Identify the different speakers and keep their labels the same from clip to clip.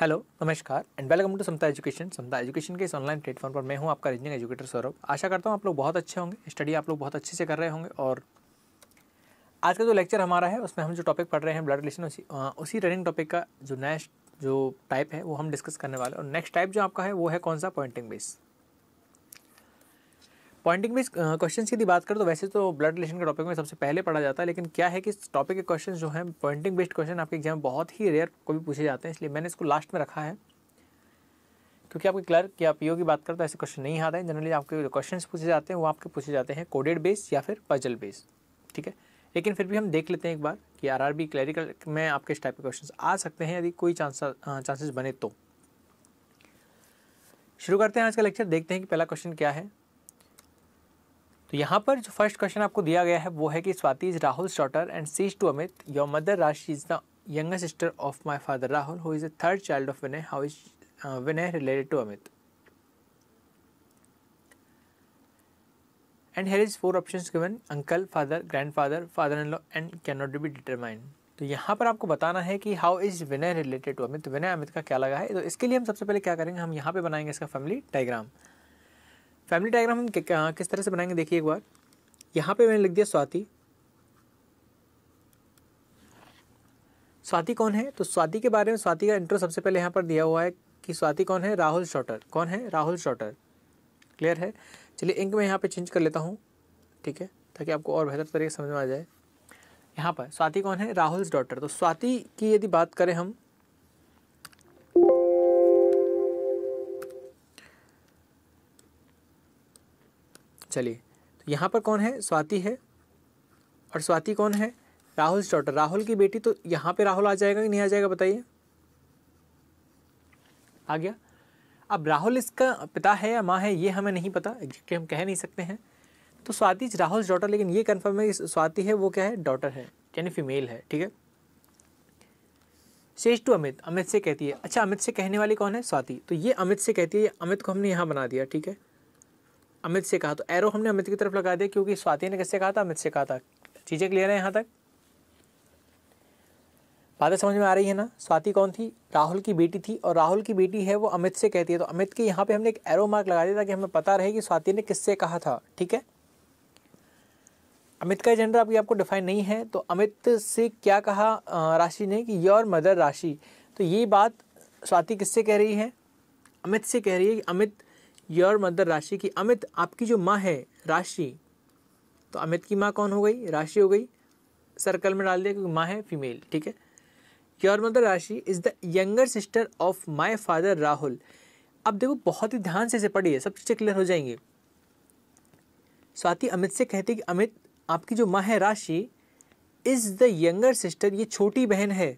Speaker 1: hello नमस्कार and welcome to Samta education Samta education के इस ऑनलाइन प्लेटफॉर्म पर मैं हूं आपका रीजनिंग एजुकेटर सौरभ आशा करता हूं आप लोग बहुत अच्छे होंगे स्टडी आप लोग बहुत अच्छे से कर रहे होंगे और आज का जो लेक्चर हमारा है उसमें हम जो टॉपिक पढ़ रहे हैं ब्लड रिलेशन उसी आ, उसी रनिंग टॉपिक का जो नेक्स्ट जो टाइप है वो हम डिस्कस करने वाले और नेक्स्ट टाइप जो आपका है वो है कौन सा pointing base pointing base question की बात करें तो वैसे तो ब्लड रिलेशन के टॉपिक में सबसे पहले पढ़ा जाता है लेकिन क्या है कि इस टॉपिक के क्वेश्चन जो है पॉइंटिंग बेस्ड क्वेश्चन आपके एग्जाम बहुत ही रेयर को भी पूछे जाते हैं इसलिए मैंने इसको लास्ट में रखा है क्योंकि आपके क्लर्क या पीओ की बात करें तो ऐसे क्वेश्चन नहीं आते हैं जनरली आपके जो क्वेश्चन पूछे जाते हैं वो आपके पूछे जाते हैं कोडेड बेस या फिर पजल बेस ठीक है लेकिन फिर भी हम देख लेते हैं एक बार कि बी क्लैरिकल में आपके इस टाइप के क्वेश्चन आ सकते हैं यदि कोई चांस चांसेस बने तो शुरू करते हैं आज का लेक्चर देखते हैं कि पहला क्वेश्चन क्या है तो यहाँ पर जो फर्स्ट क्वेश्चन आपको दिया गया है वो है कि Swati is Rahul daughter and says to Amit your mother Rashi is the younger sister of my father Rahul who is the third child of Vinay how is Vinay related to Amit and her is four option given uncle father grandfather father in law and can not be determined तो यहाँ पर आपको बताना है कि how is Vinay related to Amit Vinay Amit का क्या लगा है तो इसके लिए हम सबसे पहले क्या करेंगे हम यहाँ पे बनाएंगे इसका फैमिली डाइग्राम फैमिली डायग्राम हम किस तरह से बनाएंगे देखिए एक बार यहाँ पे मैंने लिख दिया स्वाति स्वाति कौन है तो स्वाति के बारे में स्वाति का इंट्रो सबसे पहले यहाँ पर दिया हुआ है कि स्वाति कौन है राहुल शॉटर कौन है राहुल शॉटर क्लियर है चलिए इंक में यहाँ पे चेंज कर लेता हूँ ठीक है ताकि आपको और बेहतर तरीके से समझ में आ जाए यहाँ पर स्वाति कौन है राहुल डॉटर तो स्वाति की यदि बात करें हम चलिए तो यहाँ पर कौन है स्वाति है और स्वाति कौन है राहुल डॉटर राहुल की बेटी तो यहाँ पे राहुल आ जाएगा कि नहीं आ जाएगा बताइए आ गया अब राहुल इसका पिता है या माँ है ये हमें नहीं पता एग्जैक्टली हम कह नहीं सकते हैं तो स्वाति राहुल डॉटर लेकिन ये कन्फर्म है स्वाति है वो क्या है डॉटर है यानी फीमेल है ठीक है शेष टू अमित अमित से कहती है अच्छा अमित से कहने वाली कौन है स्वाति तो ये अमित से कहती है अमित को हमने यहाँ बना दिया ठीक है अमित से कहा तो एरो हमने अमित की तरफ लगा दिया क्योंकि स्वाति ने किससे कहा था अमित से कहा था चीज़ें क्लियर है यहाँ तक बातें समझ में आ रही है ना स्वाति कौन थी राहुल की बेटी थी और राहुल की बेटी है वो अमित से कहती है तो अमित के यहाँ पे हमने एक एरो मार्क लगा दिया ताकि हमें पता रहे कि स्वाति ने किससे कहा था ठीक है अमित का एजेंडर अभी आपको डिफाइन नहीं है तो अमित से क्या कहा राशि ने कि योर मदर राशि तो ये बात स्वाति किससे कह रही है अमित से कह रही है कि अमित योर मदर राशि की अमित आपकी जो माँ है राशि तो अमित की माँ कौन हो गई राशि हो गई सर्कल में डाल दिया क्योंकि माँ है फीमेल ठीक है your mother Rashi is the younger sister of my father Rahul अब देखो बहुत ही ध्यान से इसे पढ़िए सब चीज़ें क्लियर हो जाएंगे स्वाति अमित से कहती कि अमित आपकी जो माँ है राशि इज़ द यंगर सिस्टर ये छोटी बहन है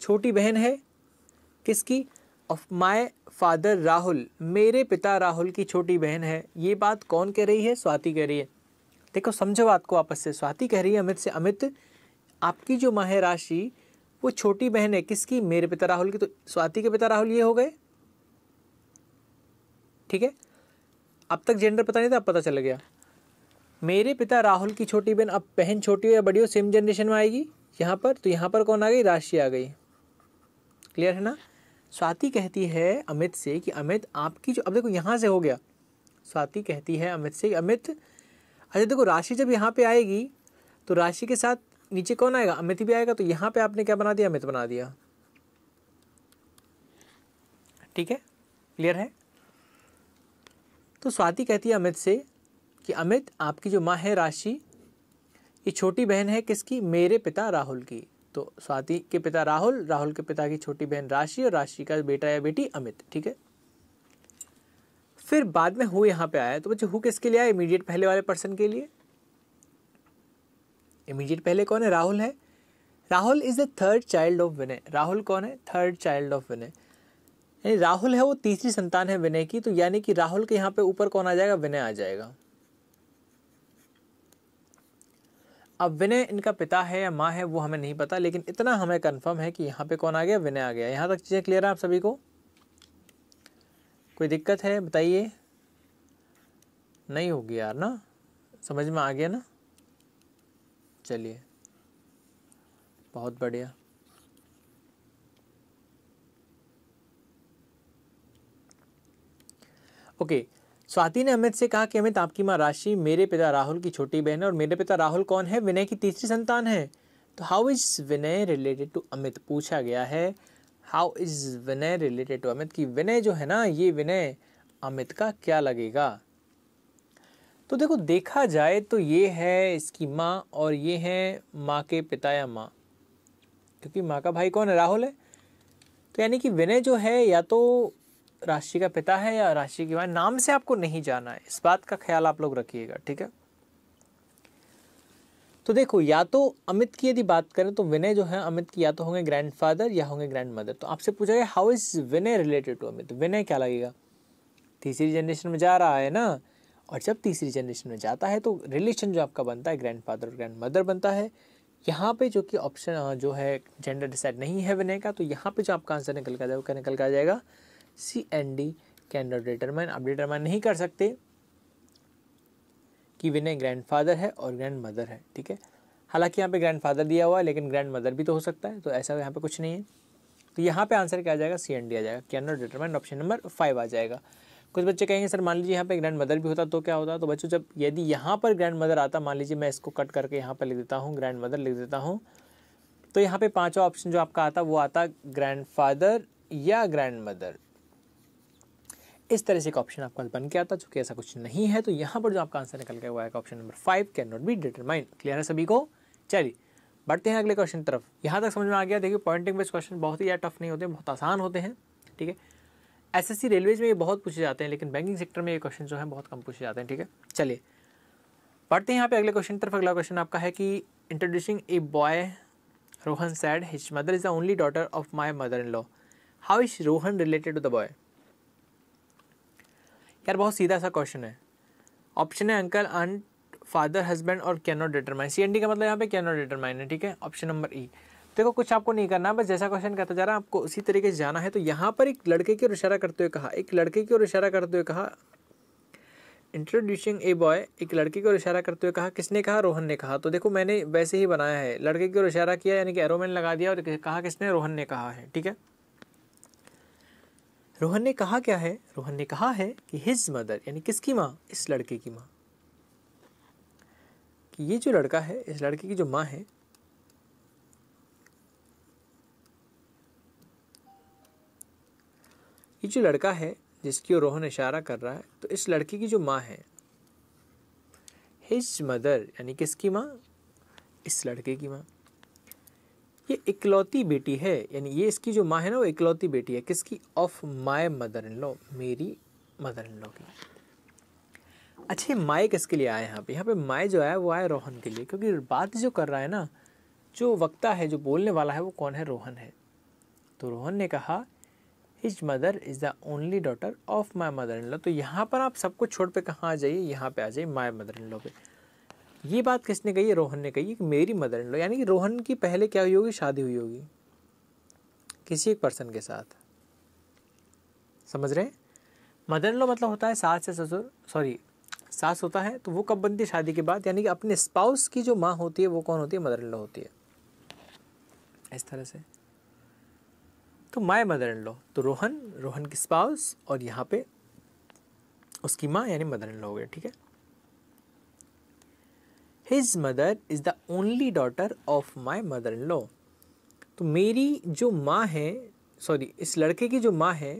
Speaker 1: छोटी बहन है किसकी ऑफ माय फादर राहुल मेरे पिता राहुल की छोटी बहन है ये बात कौन कह रही है स्वाति कह रही है देखो समझो बात को आपस से स्वाति कह रही है अमित से अमित आपकी जो माँ है राशि वो छोटी बहन है किसकी मेरे पिता राहुल की तो स्वाति के पिता राहुल ये हो गए ठीक है अब तक जेंडर पता नहीं था अब पता चल गया मेरे पिता राहुल की छोटी बहन अब बहन छोटी हो या बड़ी हो सेम जनरेशन में आएगी यहाँ पर तो यहाँ पर कौन आ गई राशि आ गई क्लियर है ना स्वाति कहती है अमित से कि अमित आपकी जो अब देखो यहाँ से हो गया स्वाति कहती है अमित से अमित अच्छा देखो राशि जब यहाँ पे आएगी तो राशि के साथ नीचे कौन आएगा अमित भी आएगा तो यहाँ पे आपने क्या बना दिया अमित बना दिया ठीक है क्लियर है तो स्वाति कहती है अमित से कि अमित आपकी जो माँ है राशि ये छोटी बहन है किसकी मेरे पिता राहुल की तो स्वाति के पिता राहुल राहुल के पिता की छोटी बहन राशि और राशि का बेटा या बेटी अमित ठीक है फिर बाद में हु यहाँ पे आया तो बच्चे हु किसके लिए आया इमीडिएट पहले वाले पर्सन के लिए इमीडिएट पहले कौन है राहुल है Rahul is the third child of Vinay Rahul कौन है थर्ड चाइल्ड ऑफ विनय यानी राहुल है वो तीसरी संतान है विनय की तो यानी कि राहुल के यहाँ पे ऊपर कौन आ जाएगा विनय आ जाएगा अब विनय इनका पिता है या माँ है वो हमें नहीं पता लेकिन इतना हमें कन्फर्म है कि यहाँ पे कौन आ गया विनय आ गया यहाँ तक चीज़ें क्लियर है आप सभी को कोई दिक्कत है बताइए नहीं होगी यार ना समझ में आ गया ना चलिए बहुत बढ़िया ओके स्वाति ने अमित से कहा कि अमित आपकी माँ राशि मेरे पिता राहुल की छोटी बहन है और मेरे पिता राहुल कौन है विनय की तीसरी संतान है तो how is Vinay related to Amit पूछा गया है how is Vinay related to Amit की विनय जो है ना ये विनय अमित का क्या लगेगा तो देखो देखा जाए तो ये है इसकी माँ और ये है माँ के पिता या माँ क्योंकि माँ का भाई कौन है राहुल है तो यानी कि विनय जो है या तो राशि का पिता है या राशि की माँ नाम से आपको नहीं जाना है इस बात का ख्याल आप लोग रखिएगा ठीक है तो देखो या तो अमित की यदि बात करें तो विनय जो है अमित की या तो होंगे ग्रैंडफादर या होंगे ग्रैंड मदर तो आपसे पूछा गया how is Vinay related to Amit Vinay क्या लगेगा तीसरी जनरेशन में जा रहा है ना और जब तीसरी जनरेशन में जाता है तो रिलेशन जो आपका बनता है ग्रैंडफादर और ग्रैंड मदर बनता है यहाँ पे जो कि ऑप्शन जो है जेंडर डिसाइड नहीं है विनय का तो यहाँ पे जो आपका आंसर निकल कर जाएगा वो क्या निकल कर जाएगा C N D can not determine आप डिटरमाइन नहीं कर सकते कि विनय ग्रैंडफादर है और ग्रैंड मदर है ठीक है हालांकि यहाँ पे ग्रैंडफादर दिया हुआ है लेकिन ग्रैंड मदर भी तो हो सकता है तो ऐसा यहाँ पे कुछ नहीं है तो यहाँ पे आंसर क्या आ जाएगा सी एन डी आ जाएगा can not determine option number five आ जाएगा कुछ बच्चे कहेंगे सर मान लीजिए यहाँ पे ग्रैंड मदर भी होता तो क्या होता तो बच्चों जब यदि यहाँ पर ग्रैंड मदर आता मान लीजिए मैं इसको कट करके यहाँ पर लिख देता हूँ ग्रैंड मदर लिख देता हूँ तो यहाँ पे पांचवा ऑप्शन जो आपका आता वो आता ग्रैंडफादर या ग्रैंड मदर इस तरह से एक ऑप्शन आपका बन के आता चूंकि ऐसा कुछ नहीं है तो यहाँ पर जो आपका आंसर निकल के हुआ है option number five can not be determined clear है सभी को चलिए बढ़ते हैं अगले क्वेश्चन तरफ यहाँ तक समझ में आ गया देखिए पॉइंटिंग बेस्ड क्वेश्चन बहुत ही टफ नहीं होते बहुत आसान होते हैं ठीक है एसएससी रेलवेज में ये बहुत पूछे जाते हैं लेकिन बैंकिंग सेक्टर में ये क्वेश्चन जो है बहुत कम पूछे जाते हैं ठीक है चलिए पढ़ते हैं यहाँ पे अगले क्वेश्चन तरफ अगला क्वेश्चन आपका है कि introducing a boy Rohan said his mother is the only daughter of my mother in law how is Rohan related to the boy यार बहुत सीधा सा क्वेश्चन है ऑप्शन है अंकल अंट फादर हस्बैंड और can not determine C N D का मतलब यहाँ पे कैन नॉट डिटरमाइन है ठीक है ऑप्शन नंबर ई देखो कुछ आपको नहीं करना बस जैसा क्वेश्चन करता जा रहा है आपको उसी तरीके से जाना है तो यहाँ पर एक लड़के की ओर इशारा करते हुए कहा एक लड़के की ओर इशारा करते हुए कहा इंट्रोड्यूसिंग ए बॉय एक लड़के की ओर इशारा करते हुए कहा किसने कहा रोहन ने कहा तो देखो मैंने वैसे ही बनाया है लड़के की ओर इशारा किया यानी कि एरोमैन लगा दिया और कहा किसने रोहन ने कहा है ठीक है रोहन ने कहा क्या है रोहन ने कहा है कि हिज मदर यानी किसकी माँ इस लड़के की माँ कि ये जो लड़का है इस लड़के की जो माँ है ये जो लड़का है जिसकी ओर रोहन इशारा कर रहा है तो इस लड़के की जो माँ है हिज मदर यानी किसकी माँ इस लड़के की माँ ये इकलौती बेटी है यानी ये इसकी जो माँ है ना वो इकलौती बेटी है किसकी of my mother in law मेरी मदर इन लो की अच्छे माए किसके लिए आए यहाँ पे यहाँ पे माए जो आया वो आया रोहन के लिए क्योंकि बात जो कर रहा है ना जो वक्ता है जो बोलने वाला है वो कौन है रोहन है तो रोहन ने कहा his mother is the only daughter of my mother in law तो यहाँ पर आप सबको छोड़ पे कहाँ आ जाइए यहाँ पे आ जाइए माई मदर इन लॉ पे ये बात किसने कही है रोहन ने कही कि मेरी मदर इन लॉ यानी कि रोहन की पहले क्या हुई होगी शादी हुई होगी किसी एक पर्सन के साथ समझ रहे हैं मदर इन लॉ मतलब होता है सास से ससुर सॉरी सास होता है तो वो कब बनती है शादी के बाद यानी कि अपने स्पाउस की जो माँ होती है वो कौन होती है मदर इन लॉ होती है इस तरह से तो माय मदर इन लॉ तो रोहन रोहन की स्पाउस और यहाँ पे उसकी माँ यानी मदर इन लॉ हो गया ठीक है his mother is the only daughter of my mother in law तो मेरी जो माँ है सॉरी इस लड़के की जो माँ है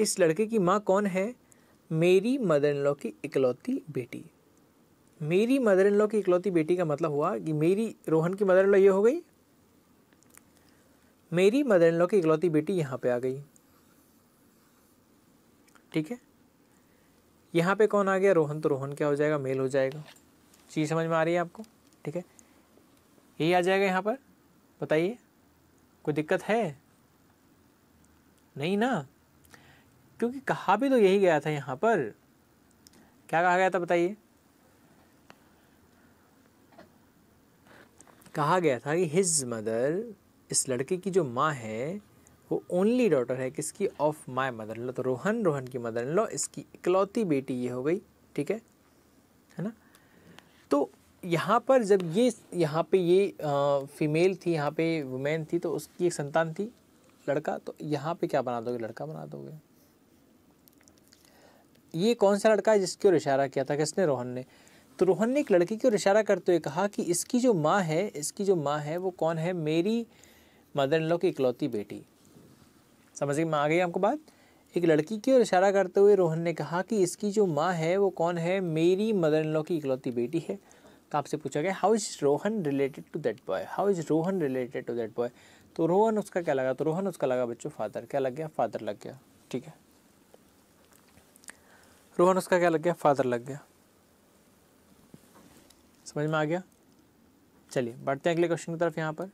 Speaker 1: इस लड़के की माँ कौन है मेरी मदर इन लॉ की इकलौती बेटी मेरी मदर इन लॉ की इकलौती बेटी का मतलब हुआ कि मेरी रोहन की मदर इन लॉ ये हो गई मेरी मदर इन लॉ की इकलौती बेटी यहाँ पे आ गई ठीक है यहाँ पे कौन आ गया रोहन तो रोहन क्या हो जाएगा मेल हो जाएगा चीज़ समझ में आ रही है आपको ठीक है यही आ जाएगा यहाँ पर बताइए कोई दिक्कत है नहीं ना क्योंकि कहा भी तो यही गया था यहाँ पर क्या कहा गया था बताइए कहा गया था कि हिज मदर इस लड़के की जो माँ है वो ओनली डॉटर है किसकी ऑफ माय मदर लो तो रोहन रोहन की मदर लो इसकी इकलौती बेटी ये हो गई ठीक है है ना यहाँ पर जब ये यहाँ पे ये फीमेल थी यहाँ पे वुमेन थी तो उसकी एक संतान थी लड़का तो यहाँ पे क्या बना दोगे लड़का बना दोगे ये कौन सा लड़का है जिसकी ओर इशारा किया था किसने रोहन ने तो रोहन ने एक लड़की की ओर इशारा करते हुए कहा कि इसकी जो माँ है इसकी जो माँ है वो कौन है मेरी मदर इन लॉ की इकलौती बेटी समझ गई मैं आ गई आपको बात एक लड़की की ओर इशारा करते हुए रोहन ने कहा कि इसकी जो माँ है वो कौन है मेरी मदर इन लॉ की इकलौती बेटी है तो आपसे पूछा गया how is Rohan related to that boy how is Rohan related to that boy तो रोहन उसका क्या लगा तो रोहन उसका लगा बच्चों फादर क्या लग गया फादर लग गया ठीक है रोहन उसका क्या लग गया फादर लग गया समझ में आ गया चलिए बढ़ते हैं अगले क्वेश्चन की तरफ यहाँ पर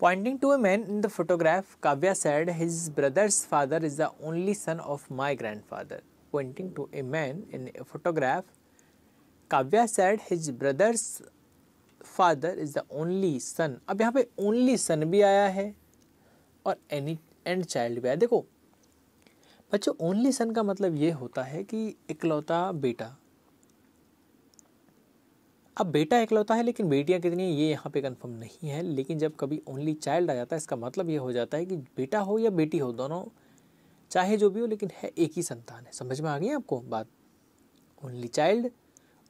Speaker 1: pointing to a man in the photograph Kavya said his brother's father is the only son of my grandfather pointing to a man in a photograph Kavya said his brother's father is the only son अब यहाँ पे only son भी आया है और any and child भी आया देखो बच्चों ओनली सन का मतलब ये होता है कि इकलौता बेटा अब बेटा इकलौता है लेकिन बेटियाँ कितनी हैं ये यहाँ पे कंफर्म नहीं है लेकिन जब कभी ओनली चाइल्ड आ जाता है इसका मतलब ये हो जाता है कि बेटा हो या बेटी हो दोनों चाहे जो भी हो लेकिन है एक ही संतान है समझ में आ गई आपको बात ओनली चाइल्ड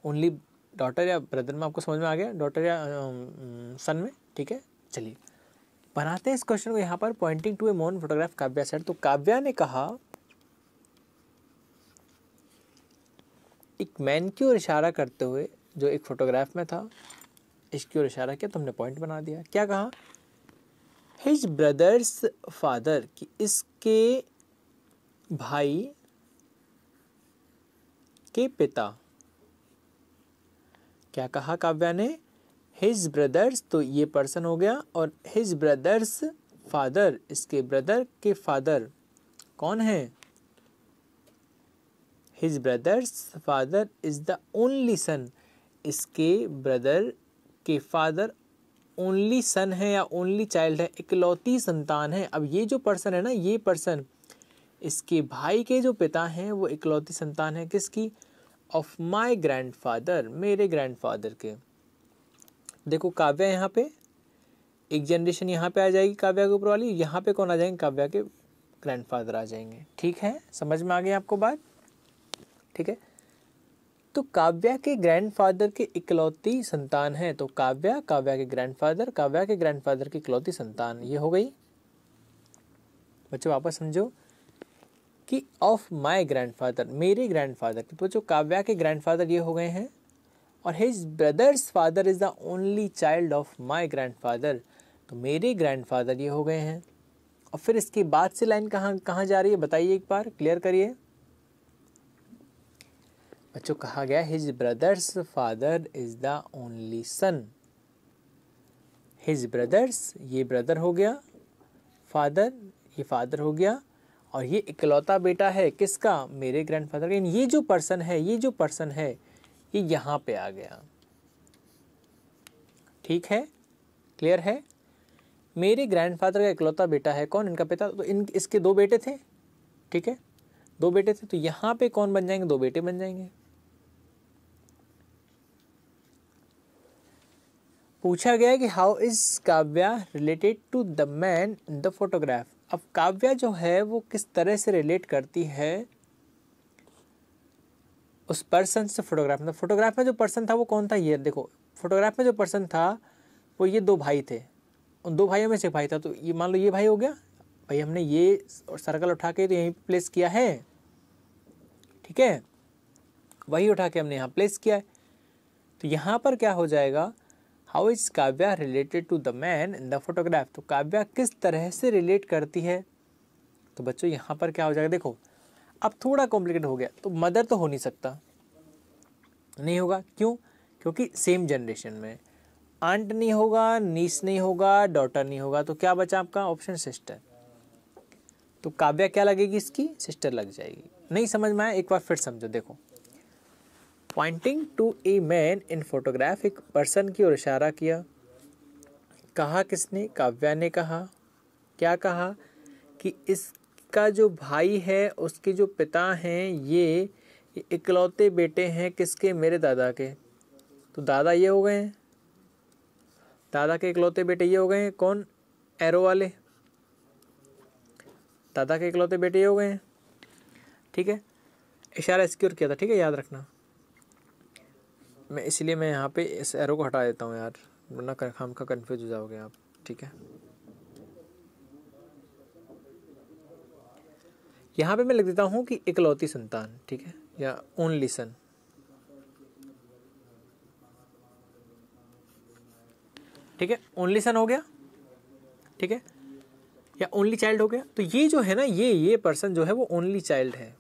Speaker 1: ओनली डॉटर या ब्रदर में आपको समझ में आ गया डॉटर या सन um, में ठीक है चलिए बनाते हैं इस क्वेश्चन को यहाँ पर पॉइंटिंग टू ए मोन फोटोग्राफ काव्या सेट तो काव्या ने कहा एक मैन की ओर इशारा करते हुए जो एक फोटोग्राफ में था इसकी ओर इशारा किया तो हमने पॉइंट बना दिया क्या कहा हिज ब्रदर्स फादर कि इसके भाई के पिता क्या कहा काव्या ने हिज ब्रदर्स तो ये पर्सन हो गया और हिज ब्रदर्स फादर इसके ब्रदर के फादर कौन है his brother's father is the only son इसके ब्रदर के फादर ओनली सन है या ओनली चाइल्ड है इकलौती संतान है अब ये जो पर्सन है ना ये पर्सन इसके भाई के जो पिता हैं वो इकलौती संतान है किसकी ऑफ माय ग्रैंडफादर मेरे ग्रैंडफादर के देखो काव्या यहाँ पे एक जनरेशन यहाँ पे आ जाएगी काव्या के ऊपर वाली यहाँ पे कौन आ जाएंगे काव्या के ग्रैंडफादर आ जाएंगे ठीक है समझ में आ गई आपको बात ठीक है तो काव्या के ग्रैंडफादर के इकलौती संतान है तो काव्या काव्या के ग्रैंडफादर काव्या के ग्रैंडफादर की इकलौती संतान ये हो गई बच्चों वापस समझो कि ऑफ माय ग्रैंडफादर मेरे ग्रैंडफादर तो जो काव्या के ग्रैंडफादर ये हो गए हैं और his brother's father is the only child of my grandfather तो मेरे ग्रैंडफादर ये हो गए हैं और फिर इसके बाद से लाइन कहाँ कहाँ जा रही है बताइए एक बार क्लियर करिए बच्चों कहा गया his brother's father is the only son his brother's ये ब्रदर हो गया फादर ये फादर हो गया और ये इकलौता बेटा है किसका मेरे ग्रैंडफादर का ये जो पर्सन है ये जो पर्सन है ये यहाँ पे आ गया ठीक है क्लियर है मेरे ग्रैंडफादर का इकलौता बेटा है कौन इनका पिता तो इन इसके दो बेटे थे ठीक है दो बेटे थे तो यहाँ पे कौन बन जाएंगे दो बेटे बन जाएंगे पूछा गया कि how is Kavya related to the man in the photograph अब काव्या जो है वो किस तरह से रिलेट करती है उस पर्सन से फोटोग्राफ में फोटोग्राफ में जो पर्सन था वो कौन था ये देखो फोटोग्राफ में जो पर्सन था वो ये दो भाई थे उन दो भाइयों में से भाई था तो ये मान लो ये भाई हो गया भाई हमने ये और सर्कल उठा के तो यहीं प्लेस किया है ठीक है वही उठा के हमने यहाँ प्लेस किया है तो यहाँ पर क्या हो जाएगा how is Kavya related to the man in the photograph तो काव्या किस तरह से रिलेट करती है तो बच्चों यहाँ पर क्या हो जाएगा देखो अब थोड़ा कॉम्प्लिकेट हो गया तो मदर तो हो नहीं सकता नहीं होगा क्यों क्योंकि सेम जनरेशन में आंट नहीं होगा नीस नहीं होगा डॉटर नहीं होगा तो क्या बचा आपका ऑप्शन सिस्टर तो काव्या क्या लगेगी इसकी सिस्टर लग जाएगी नहीं समझ में आया एक बार फिर समझो देखो pointing to a man in photograph एक पर्सन की ओर इशारा किया कहा किसने काव्या ने कहा क्या कहा कि इसका जो भाई है उसके जो पिता हैं ये इकलौते बेटे हैं किसके मेरे दादा के तो दादा ये हो गए हैं दादा के इकलौते बेटे ये हो गए हैं कौन एरो वाले दादा के इकलौते बेटे ये हो गए हैं ठीक है इशारा इसकी ओर किया था ठीक है याद रखना मैं इसलिए मैं यहाँ पे इस एरो को हटा देता हूँ यार वरना खाम का कन्फ्यूज हो जाओगे आप ठीक है यहाँ पे मैं लिख देता हूँ कि इकलौती संतान ठीक है या ओनली सन ठीक है ओनली सन हो गया ठीक है या ओनली चाइल्ड हो गया तो ये जो है ना ये ये पर्सन जो है वो ओनली चाइल्ड है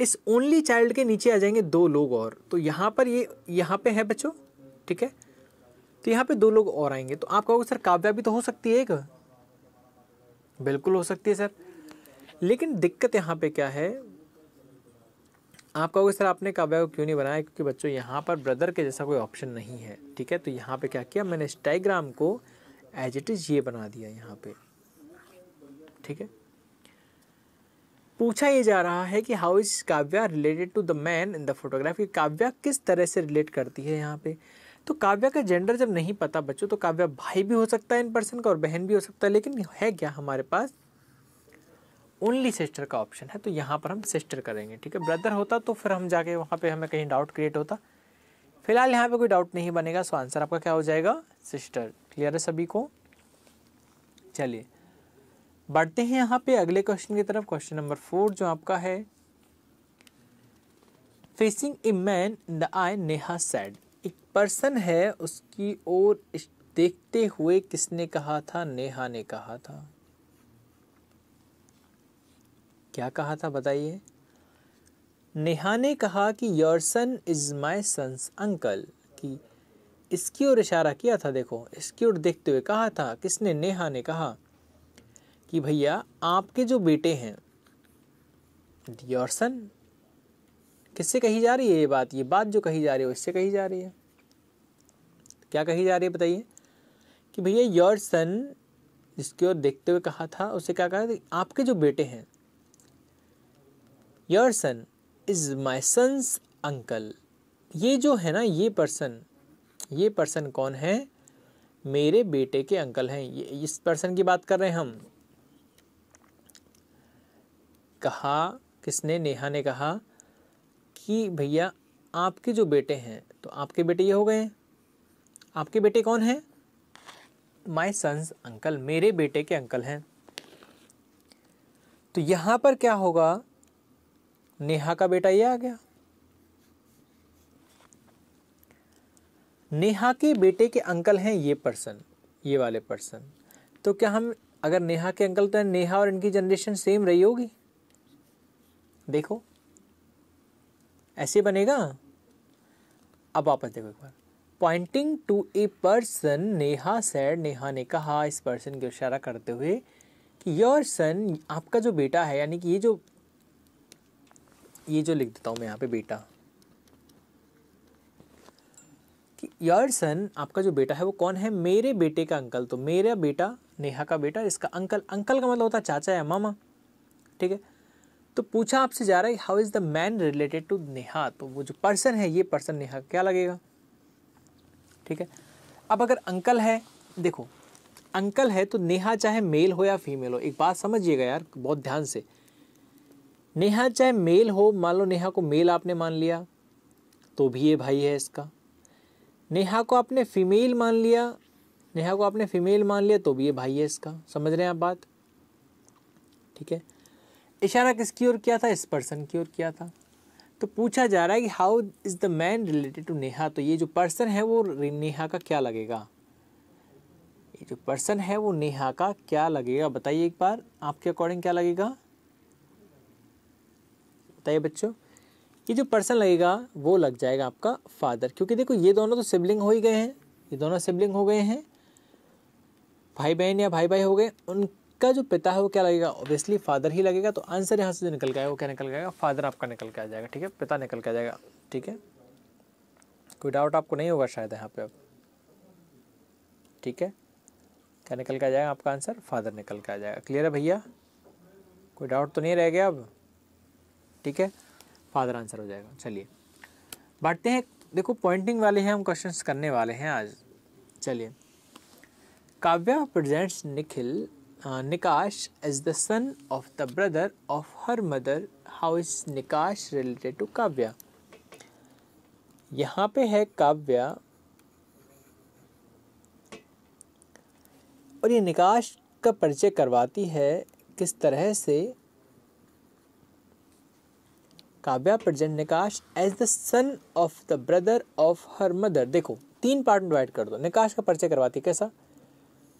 Speaker 1: इस ओनली चाइल्ड के नीचे आ जाएंगे दो लोग और तो यहाँ पर ये यहाँ पे है बच्चों ठीक है तो यहाँ पे दो लोग और आएंगे तो आप कहोगे सर काव्या भी तो हो सकती है एक बिल्कुल हो सकती है सर लेकिन दिक्कत यहाँ पे क्या है आप कहोगे सर आपने काव्या को क्यों नहीं बनाया क्योंकि बच्चों यहाँ पर ब्रदर के जैसा कोई ऑप्शन नहीं है ठीक है तो यहाँ पे क्या किया मैंने इंस्टाग्राम को एज इट इज़ ये बना दिया यहाँ पे ठीक है पूछा ये जा रहा है कि how is Kavya related to the man in the photograph कि काव्या किस तरह से रिलेट करती है यहाँ पे तो काव्या का जेंडर जब नहीं पता बच्चों तो काव्या भाई भी हो सकता है इन पर्सन का और बहन भी हो सकता है लेकिन है क्या हमारे पास ओनली सिस्टर का ऑप्शन है तो यहाँ पर हम सिस्टर करेंगे ठीक है ब्रदर होता तो फिर हम जाके वहाँ पे हमें कहीं डाउट क्रिएट होता फिलहाल यहाँ पे कोई डाउट नहीं बनेगा सो आंसर आपका क्या हो जाएगा सिस्टर क्लियर है सभी को चलिए बढ़ते हैं यहाँ पे अगले क्वेश्चन की तरफ क्वेश्चन नंबर फोर जो आपका है facing a man the I Neha said एक पर्सन है उसकी ओर देखते हुए किसने कहा था नेहा ने कहा था क्या कहा था बताइए नेहा ने कहा कि your son is my son's uncle कि इसकी ओर इशारा किया था देखो इसकी ओर देखते हुए कहा था किसने नेहा ने कहा कि भैया आपके जो बेटे हैं योर सन किससे कही जा रही है ये बात ये बात जो कही जा रही है उससे कही जा रही है क्या कही जा रही है बताइए कि भैया योर सन जिसकी ओर देखते हुए कहा था उसे क्या कहा आपके जो बेटे हैं your son is my son's uncle ये जो है ना ये पर्सन ये पर्सन कौन है मेरे बेटे के अंकल हैं ये इस पर्सन की बात कर रहे हैं हम कहा किसने नेहा ने कहा कि भैया आपके जो बेटे हैं तो आपके बेटे ये हो गए हैं आपके बेटे कौन हैं माय सन्स अंकल मेरे बेटे के अंकल हैं तो यहाँ पर क्या होगा नेहा का बेटा ये आ गया नेहा के बेटे के अंकल हैं ये पर्सन ये वाले पर्सन तो क्या हम अगर नेहा के अंकल तो नेहा और इनकी जनरेशन सेम रही होगी देखो ऐसे बनेगा अब वापस देखो एक बार pointing to a person Neha said Neha ने कहा इस पर्सन के इशारा करते हुए कि योर सन आपका जो बेटा है यानी कि ये जो ये जो लिख देता हूँ मैं यहाँ पे बेटा कि योर सन आपका जो बेटा है वो कौन है मेरे बेटे का अंकल तो मेरा बेटा नेहा का बेटा इसका अंकल अंकल का मतलब होता है चाचा या मामा ठीक है तो पूछा आपसे जा रहा है how is the man related to Neha तो वो जो पर्सन है ये पर्सन नेहा क्या लगेगा ठीक है अब अगर अंकल है देखो अंकल है तो नेहा चाहे मेल हो या फीमेल हो एक बात समझिएगा यार बहुत ध्यान से नेहा चाहे मेल हो मान लो नेहा को मेल आपने मान लिया तो भी ये भाई है इसका नेहा को आपने फीमेल मान लिया नेहा को आपने फीमेल मान लिया तो भी ये भाई है इसका समझ रहे हैं आप बात ठीक है इशारा किसकी ओर किया था इस पर्सन की ओर किया था तो पूछा जा रहा है कि how is the man related to Neha तो ये जो पर्सन है वो नेहा का क्या लगेगा ये जो पर्सन है वो नेहा का क्या लगेगा बताइए एक बार आपके अकॉर्डिंग क्या लगेगा बताइए बच्चों ये जो पर्सन लगेगा वो लग जाएगा आपका फादर क्योंकि देखो ये दोनों तो सिबलिंग हो ही गए हैं ये दोनों सिबलिंग हो गए हैं भाई बहन या भाई भाई हो गए उन का जो पिता है वो क्या लगेगा ऑब्वियसली फादर ही लगेगा तो आंसर यहाँ से जो निकल गया आएगा वो क्या निकल गया फादर आपका निकल के आ जाएगा ठीक है पिता निकल के आ जाएगा ठीक है कोई डाउट आपको नहीं होगा शायद यहाँ पे अब ठीक है क्या निकल के आ जाएगा आपका आंसर फादर निकल के आ जाएगा क्लियर है भैया कोई डाउट तो नहीं रह गया अब ठीक है फादर आंसर हो जाएगा चलिए बांटते हैं देखो पॉइंटिंग वाले हैं हम क्वेश्चंस करने वाले हैं आज चलिए Kavya presents Nikhil Nikash is the son of the brother of her mother how is Nikash related to Kavya यहाँ पे है काव्या और ये निकाश का परिचय करवाती है किस तरह से Kavya presents Nikash as the son of the brother of her mother देखो तीन पार्ट डिवाइड कर दो निकाश का परिचय करवाती कैसा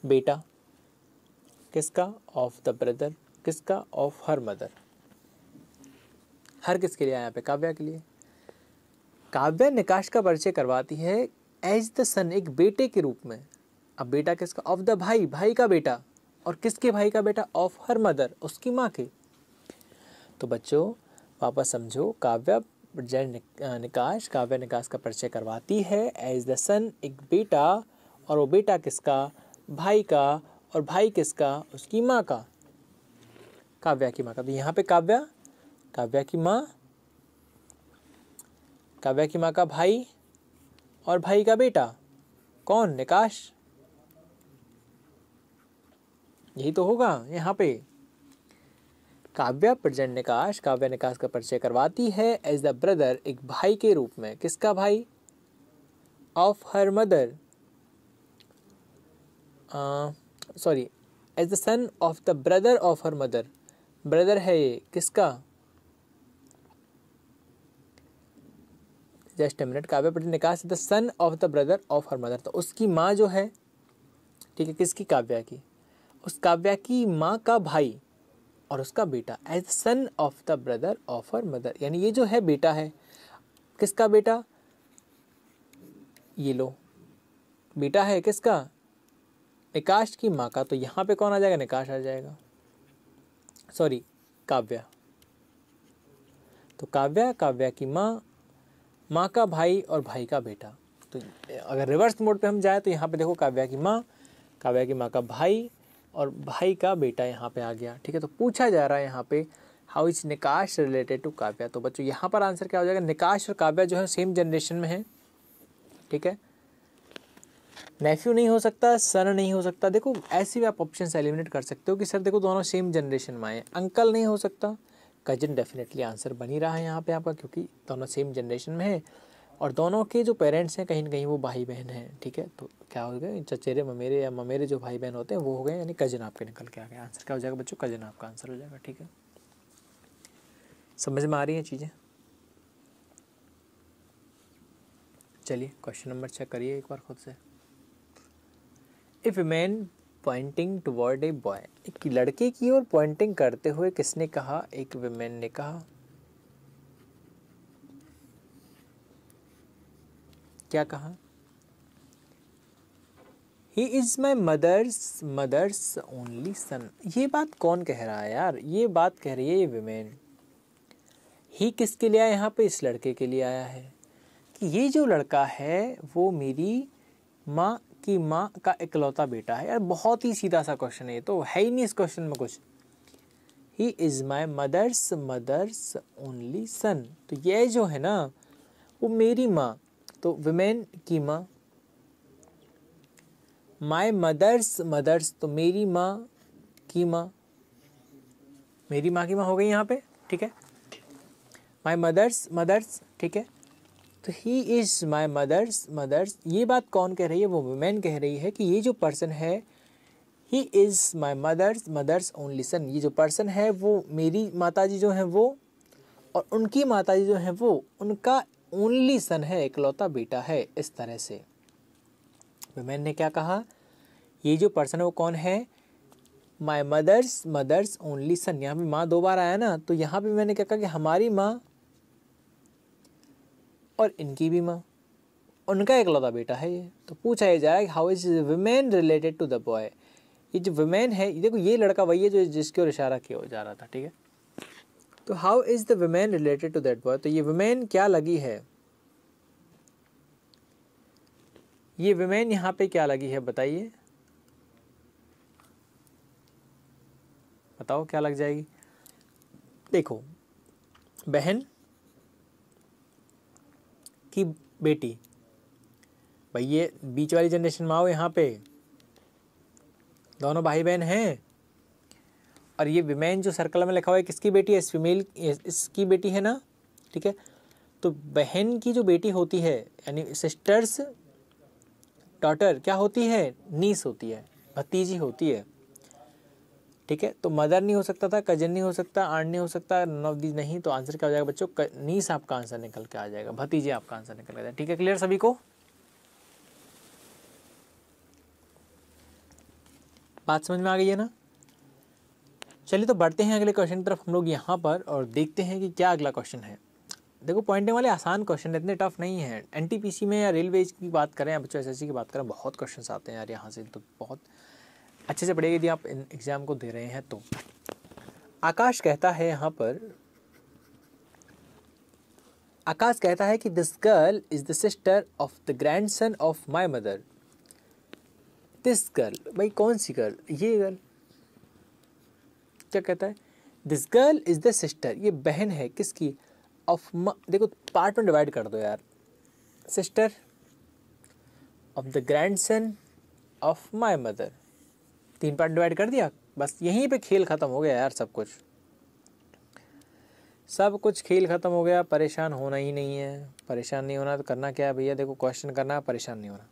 Speaker 1: बेटा किसका ऑफ द ब्रदर किसका ऑफ हर मदर हर किसके लिए आया यहाँ पे काव्या के लिए काव्या निकाश का परिचय करवाती है एज द सन एक बेटे के रूप में अब बेटा किसका ऑफ द भाई भाई का बेटा और किसके भाई का बेटा ऑफ हर मदर उसकी माँ के तो बच्चों वापस समझो काव्या जय निकाश काव्य निकाश का परिचय करवाती है एज द सन एक बेटा और वो बेटा किसका भाई का और भाई किसका उसकी माँ का काव्या की माँ का तो यहाँ पे काव्या काव्या की माँ काव्या की माँ का भाई और भाई का बेटा कौन निकाश यही तो होगा यहाँ पे काव्या प्रजन निकाश काव्या निकाश का परिचय करवाती है एज द ब्रदर एक भाई के रूप में किसका भाई of her mother sorry as the son of the brother of her mother brother है ये किसका जस्ट मिनट काव्य पटेल ने कहा the son of the brother of her mother तो उसकी माँ जो है ठीक है किसकी काव्या की उस काव्या की माँ का भाई और उसका बेटा as the son of the brother of her mother यानी ये जो है बेटा है किसका बेटा ये लो बेटा है किसका निकाश की माँ का तो यहाँ पे कौन आ जाएगा निकाश आ जाएगा सॉरी काव्या तो काव्या काव्या की माँ माँ का भाई और भाई का बेटा तो अगर रिवर्स मोड पे हम जाए तो यहाँ पे देखो काव्या की माँ काव्या की माँ का भाई और भाई का बेटा यहाँ पे आ गया ठीक है तो पूछा जा रहा है यहाँ पे how is Nikash related to Kavya तो बच्चों यहाँ पर आंसर क्या हो जाएगा निकाश और काव्या जो है सेम जनरेशन में है ठीक है नेफ्यू नहीं हो सकता सर नहीं हो सकता देखो ऐसे भी आप ऑप्शन एलिमिनेट कर सकते हो कि सर देखो दोनों सेम जनरेशन में आए अंकल नहीं हो सकता कजन डेफिनेटली आंसर बन ही रहा है यहाँ पे आपका क्योंकि दोनों सेम जनरेशन में है और दोनों के जो पेरेंट्स हैं कहीं ना कहीं वो भाई बहन हैं ठीक है तो क्या हो गया चचेरे ममेरे या ममेरे जो भाई बहन होते हैं वो हो गए यानी कजन आपके निकल के आ गए आंसर क्या हो जाएगा बच्चों कजन आपका आंसर हो जाएगा ठीक है समझ में आ रही है चीज़ें चलिए क्वेश्चन नंबर चेक करिए एक बार खुद से if man pointing toward a boy एक लड़के की ओर पॉइंटिंग करते हुए किसने कहा एक वमेन ने कहा क्या कहा he is my mother's mother's only son ये बात कौन कह रहा है यार ये बात कह रही है ये वीमेन ही किसके लिए आया यहाँ पे इस लड़के के लिए आया है कि ये जो लड़का है वो मेरी माँ की माँ का इकलौता बेटा है यार बहुत ही सीधा सा क्वेश्चन है ये तो है ही नहीं इस क्वेश्चन में कुछ he is my mother's mother's only son तो ये जो है ना वो मेरी माँ तो वमेन की माँ माई मदर्स मदर्स तो मेरी माँ की माँ मेरी माँ की माँ हो गई यहाँ पे ठीक है माई मदर्स मदर्स ठीक है तो he is my mother's mother's ये बात कौन कह रही है वो वुमेन कह रही है कि ये जो पर्सन है he is my mother's mother's only son ये जो पर्सन है वो मेरी माता जी जो हैं वो और उनकी माता जी जो हैं वो उनका ओनली सन है इकलौता बेटा है इस तरह से वुमेन ने क्या कहा ये जो पर्सन है वो कौन है my mother's mother's only son यहाँ पे माँ दो बार आया ना तो यहाँ पे मैंने क्या कहा कि हमारी माँ और इनकी भी माँ उनका एक लौता बेटा है ये तो पूछा ही जाए how is women related to the boy ये जो वुमेन है देखो ये लड़का वही है जो जिसके ओर इशारा किया जा रहा था ठीक है तो how is the women related to that boy तो ये वुमेन क्या लगी है ये वुमेन यहाँ पे क्या लगी है बताइए बताओ क्या लग जाएगी देखो बहन की बेटी भाई ये बीच वाली जनरेशन में आओ यहाँ पे दोनों भाई बहन हैं और ये विमेन जो सर्कल में लिखा हुआ है किसकी बेटी है इस फीमेल इसकी बेटी है ना ठीक है तो बहन की जो बेटी होती है यानी सिस्टर्स डॉटर क्या होती है नीस होती है भतीजी होती है ठीक है तो मदर नहीं हो सकता था कजन नहीं हो सकता आंट नहीं हो सकता नवदी नहीं तो आंसर क्या हो जाएगा बच्चों नीस आपका आंसर निकल के आ जाएगा भतीजे आपका आंसर निकल गया ठीक है क्लियर सभी को बात समझ में आ गई है ना चलिए तो बढ़ते हैं अगले क्वेश्चन की तरफ हम लोग यहाँ पर और देखते हैं कि क्या अगला क्वेश्चन है देखो पॉइंटिंग वाले आसान क्वेश्चन इतने टफ नहीं है एनटीपीसी में या रेलवे की बात करें या बच्चों एसएससी की बात करें बहुत क्वेश्चन आते हैं यार यहाँ से तो बहुत अच्छे से पढ़िए यदि आप इन एग्ज़ाम को दे रहे हैं तो आकाश कहता है यहाँ पर आकाश कहता है कि this girl is the sister of the grandson of my mother this girl भाई कौन सी गर्ल ये गर्ल क्या कहता है this girl is the sister ये बहन है किसकी ऑफ देखो पार्ट में डिवाइड कर दो यार sister of the grandson of my mother तीन पार्ट डिवाइड कर दिया बस यहीं पे खेल ख़त्म हो गया यार सब कुछ सब कुछ खेल ख़त्म हो गया परेशान होना ही नहीं है परेशान नहीं होना तो करना क्या है भैया देखो क्वेश्चन करना है परेशान नहीं होना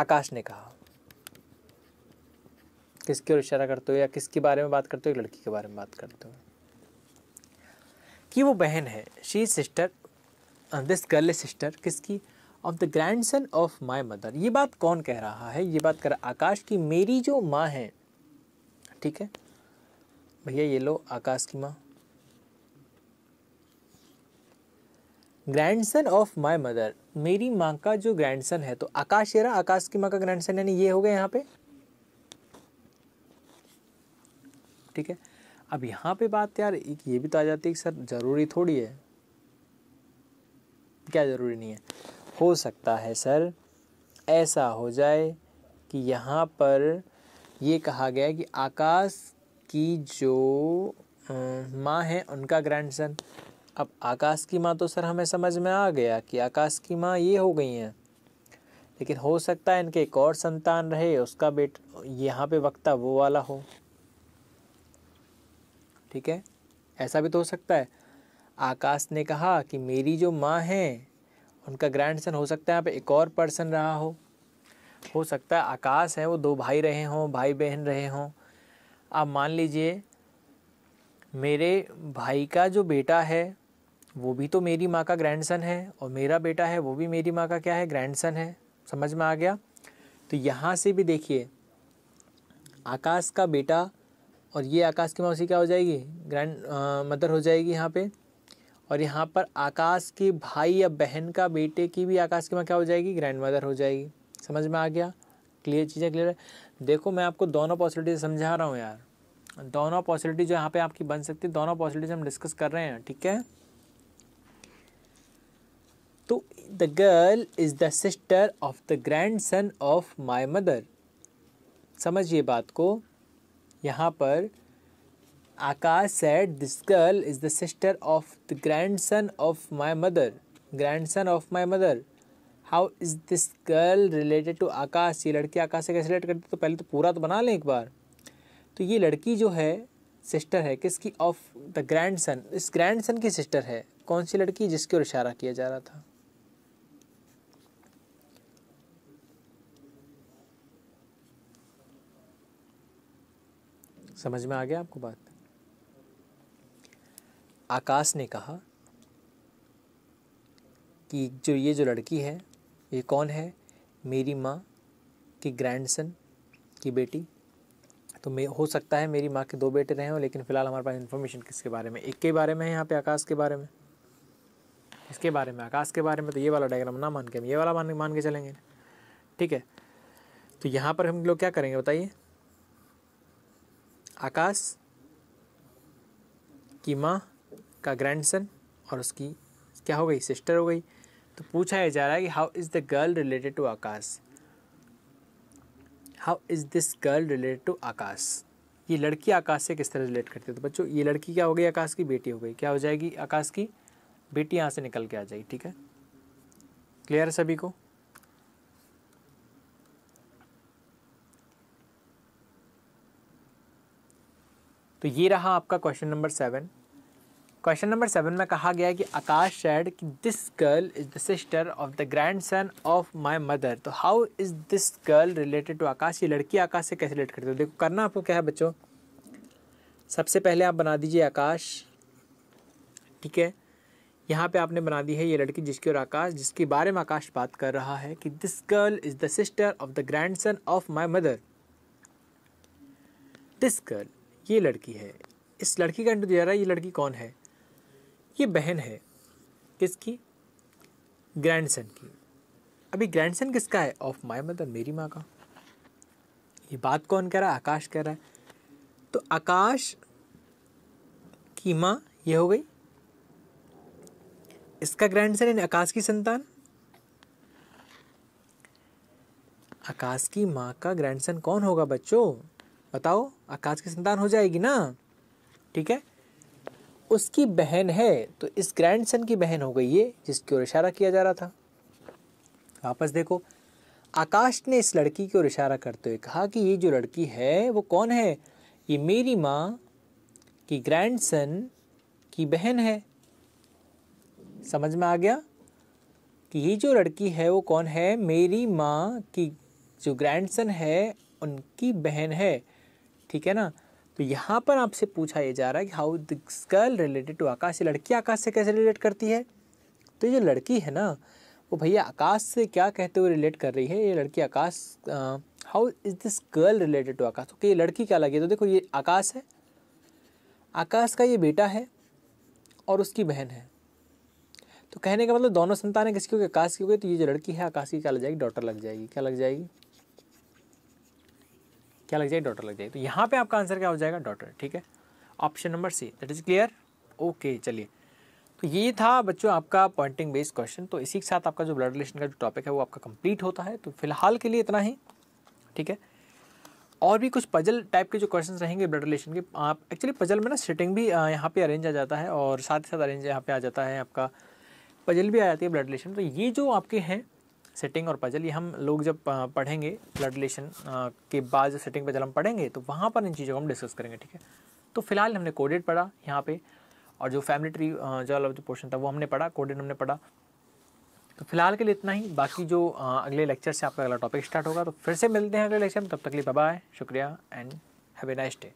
Speaker 1: आकाश ने कहा किसकी ओर इशारा करते हो या किसके बारे में बात करते हो लड़की के बारे में बात करते हो कि वो बहन है she sister this girl sister किसकी of the grandson of my mother ये बात कौन कह रहा है ये बात कर आकाश की मेरी जो माँ है ठीक है भैया ये लो आकाश की माँ ग्रैंडसन ऑफ माई मदर मेरी माँ का जो ग्रैंडसन है तो आकाश ये रहा आकाश की माँ का ग्रैंडसन यानी ये हो गया यहाँ पे ठीक है अब यहाँ पे बात यार एक ये भी तो आ जाती है सर ज़रूरी थोड़ी है क्या ज़रूरी नहीं है हो सकता है सर ऐसा हो जाए कि यहाँ पर ये कहा गया कि आकाश की जो माँ है उनका ग्रैंडसन अब आकाश की माँ तो सर हमें समझ में आ गया कि आकाश की माँ ये हो गई हैं लेकिन हो सकता है इनके एक और संतान रहे उसका बेट यहाँ पे वक्ता वो वाला हो ठीक है ऐसा भी तो हो सकता है आकाश ने कहा कि मेरी जो माँ है उनका ग्रैंड हो सकता है यहाँ पे एक और पर्सन रहा हो हो सकता है आकाश है वो दो भाई रहे हों भाई बहन रहे हों आप मान लीजिए मेरे भाई का जो बेटा है वो भी तो मेरी माँ का ग्रैंडसन है और मेरा बेटा है वो भी मेरी माँ का क्या है ग्रैंडसन है समझ में आ गया तो यहाँ से भी देखिए आकाश का बेटा और ये आकाश की मौसी क्या हो जाएगी ग्रैंड मदर हो जाएगी यहाँ पे और यहाँ पर आकाश की भाई या बहन का बेटे की भी आकाश की माँ क्या हो जाएगी ग्रैंड मदर हो जाएगी समझ में आ गया क्लियर चीज़ें क्लियर है देखो मैं आपको दोनों पॉसिबिलिटी समझा रहा हूँ यार दोनों पॉसिबिलिटी जो यहाँ पे आपकी बन सकती है दोनों पॉसिबिलिटी हम डिस्कस कर रहे हैं ठीक है तो the girl is the sister of the grandson of my mother समझिए बात को यहाँ पर Akash this girl is the sister of the grandson of my mother grandson of my mother how is this girl related to Akash ये लड़की आकाश से कैसे relate करती तो पहले तो पूरा तो बना लें एक बार तो ये लड़की जो है सिस्टर है किसकी ऑफ द ग्रैंड सन इस ग्रैंड सन की सिस्टर है कौन सी लड़की जिसकी ओर इशारा किया जा रहा था समझ में आ गया आपको बात आकाश ने कहा कि जो ये जो लड़की है ये कौन है मेरी माँ की ग्रैंडसन की बेटी तो मे हो सकता है मेरी माँ के दो बेटे रहे हों लेकिन फ़िलहाल हमारे पास इन्फॉर्मेशन किसके बारे में एक के बारे में है यहाँ पे आकाश के बारे में इसके बारे में आकाश के बारे में तो ये वाला डायग्राम ना मान के हम ये वाला मान मान के चलेंगे ठीक है तो यहाँ पर हम लोग क्या करेंगे बताइए आकाश की माँ का ग्रैंडसन और उसकी क्या हो गई सिस्टर हो गई तो पूछा जा रहा है कि how is the girl related to Akash how is this girl related to Akash ये लड़की आकाश से किस तरह रिलेट करती है तो बच्चों ये लड़की क्या हो गई आकाश की बेटी हो गई क्या हो जाएगी आकाश की बेटी यहाँ से निकल के आ जाएगी ठीक है क्लियर है सभी को तो ये रहा आपका question number seven question number seven में कहा गया है कि आकाश शेड कि this girl is the sister of the grandson of my mother तो how is this girl related to Akash ये लड़की आकाश से कैसे रिलेट करती है तो देखो करना आपको क्या है बच्चों सबसे पहले आप बना दीजिए आकाश ठीक है यहाँ पे आपने बना दी है ये लड़की जिसकी और आकाश जिसके बारे में आकाश बात कर रहा है कि this girl is the sister of the grandson of my mother this girl ये लड़की है इस लड़की का इंटरव्यू जा रहा है ये लड़की कौन है ये बहन है किसकी ग्रैंडसन की अभी ग्रैंडसन किसका है ऑफ माई मदर मेरी माँ का ये बात कौन कह रहा है आकाश कह रहा है तो आकाश की माँ ये हो गई इसका ग्रैंडसन यानी आकाश की संतान आकाश की माँ का ग्रैंडसन कौन होगा बच्चों बताओ आकाश की संतान हो जाएगी ना ठीक है उसकी बहन है तो इस ग्रैंडसन की बहन हो गई ये जिसकी ओर इशारा किया जा रहा था वापस देखो आकाश ने इस लड़की की ओर इशारा करते हुए कहा कि ये जो लड़की है वो कौन है ये मेरी माँ की ग्रैंडसन की बहन है समझ में आ गया कि ये जो लड़की है वो कौन है मेरी माँ की जो ग्रैंडसन है उनकी बहन है ठीक है ना तो यहाँ पर आपसे पूछा ये जा रहा है कि how this girl related to Akash ये लड़की आकाश से कैसे रिलेट करती है तो ये जो लड़की है ना वो भैया आकाश से क्या कहते हुए रिलेट कर रही है ये लड़की Akash how is this girl related to Akash okay ये लड़की क्या लगी तो देखो ये आकाश है आकाश का ये बेटा है और उसकी बहन है तो कहने का मतलब दोनों संतानें किसकी होगी आकाश की होगी तो ये जो लड़की है आकाश की क्या लग जाएगी डॉटर लग जाएगी क्या लग जाएगी क्या लग जाए डॉटर लग जाए तो यहाँ पे आपका आंसर क्या हो जाएगा डॉटर ठीक है option number C that is clear okay चलिए तो ये था बच्चों आपका पॉइंटिंग बेस्ड क्वेश्चन तो इसी के साथ आपका जो ब्लड रिलेशन का जो टॉपिक है वो आपका कंप्लीट होता है तो फिलहाल के लिए इतना ही ठीक है और भी कुछ पजल टाइप के जो क्वेश्चंस रहेंगे ब्लड रिलेशन के आप एक्चुअली पजल में ना सेटिंग भी यहाँ पे अरेंज आ जाता है और साथ ही साथ अरेंज यहाँ पे आ जाता है आपका पजल भी आ जाती है ब्लड रिलेशन तो ये जो आपके हैं सेटिंग और पजल ये हम लोग जब पढ़ेंगे ब्लड रिलेशन के बाद जब सेटिंग पजल हम पढ़ेंगे तो वहाँ पर इन चीज़ों को हम डिस्कस करेंगे ठीक है तो फिलहाल हमने कोडेड पढ़ा यहाँ पे और जो फैमिली ट्री जो अलग जो पोर्शन था वो हमने पढ़ा कोडेड हमने पढ़ा तो फिलहाल के लिए इतना ही बाकी जो अगले लेक्चर से आपका अगला टॉपिक स्टार्ट होगा तो फिर से मिलते हैं अगले लेक्चर में तब तक के लिए बाय शुक्रिया and have a nice day